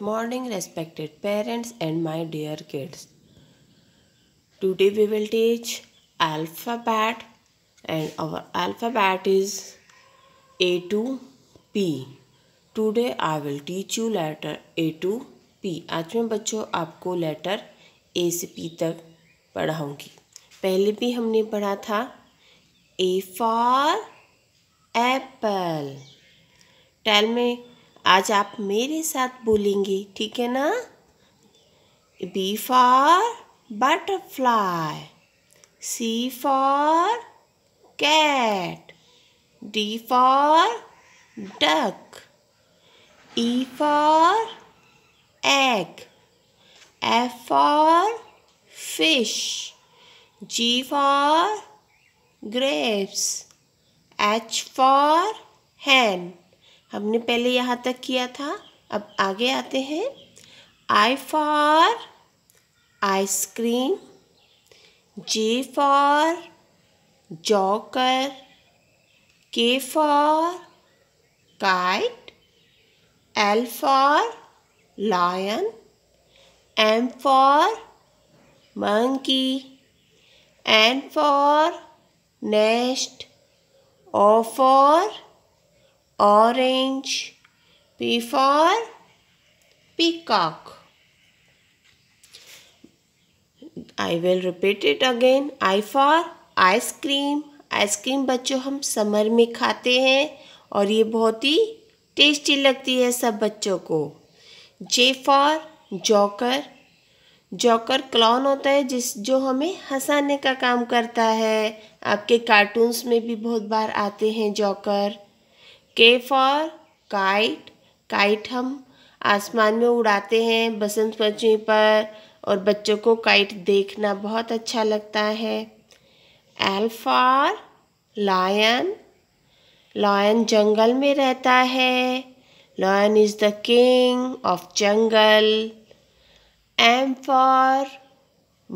morning respected parents and my dear kids today we will teach alphabet and our alphabet is a to p today i will teach you letter a to p aaj main bachcho aapko letter a se p tak padhaungi pehle bhi humne padha tha a for apple tell me आज आप मेरे साथ बोलेंगे ठीक है ना B for butterfly C for cat D for duck E for egg F for fish G for grapes H for hand हमने पहले यहाँ तक किया था अब आगे आते हैं I for ice cream J for joker K for kite L for lion M for monkey N for nest O for orange. P for peacock. I will repeat it again I for ice cream ice cream बच्चों हम summer में खाते हैं और ये बहुत ही tasty लगती है सब बच्चों को J for joker joker clown होता है जिस जो हमें हंसाने का काम करता है आपके कार्टून्स में भी बहुत बार आते हैं joker K for kite kite हम आसमान में उड़ाते हैं बसंत पंचमी पर और बच्चों को काइट देखना बहुत अच्छा लगता है एल फॉर लायन लायन जंगल में रहता है lion is the king of jungle M for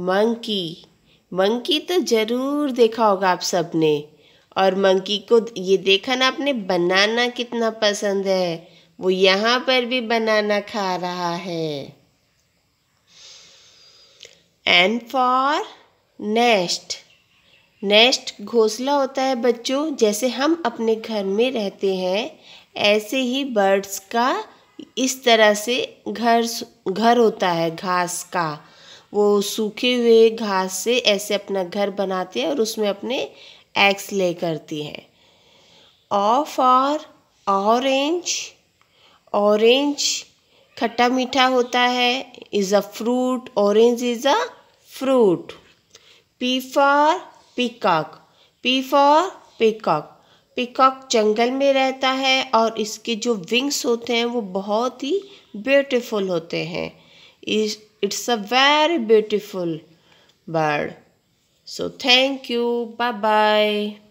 monkey monkey तो ज़रूर देखा होगा आप सबने ने और मंकी को ये देखा ना आपने बनाना कितना पसंद है वो यहाँ पर भी बनाना खा रहा है एंड फॉर नेस्ट नेस्ट घोंसला होता है बच्चों जैसे हम अपने घर में रहते हैं ऐसे ही बर्ड्स का इस तरह से घर घर होता है घास का वो सूखे हुए घास से ऐसे अपना घर बनाती है और उसमें अपने एग्स ले करती हैं ऑफ आर ऑरेंज ऑरेंज खट्टा मीठा होता है is a fruit orange is a fruit P for peacock P for peacock peacock जंगल में रहता है और इसके जो विंग्स होते हैं वो बहुत ही ब्यूटीफुल होते हैं इस It's a very beautiful bird. So thank you. Bye-bye.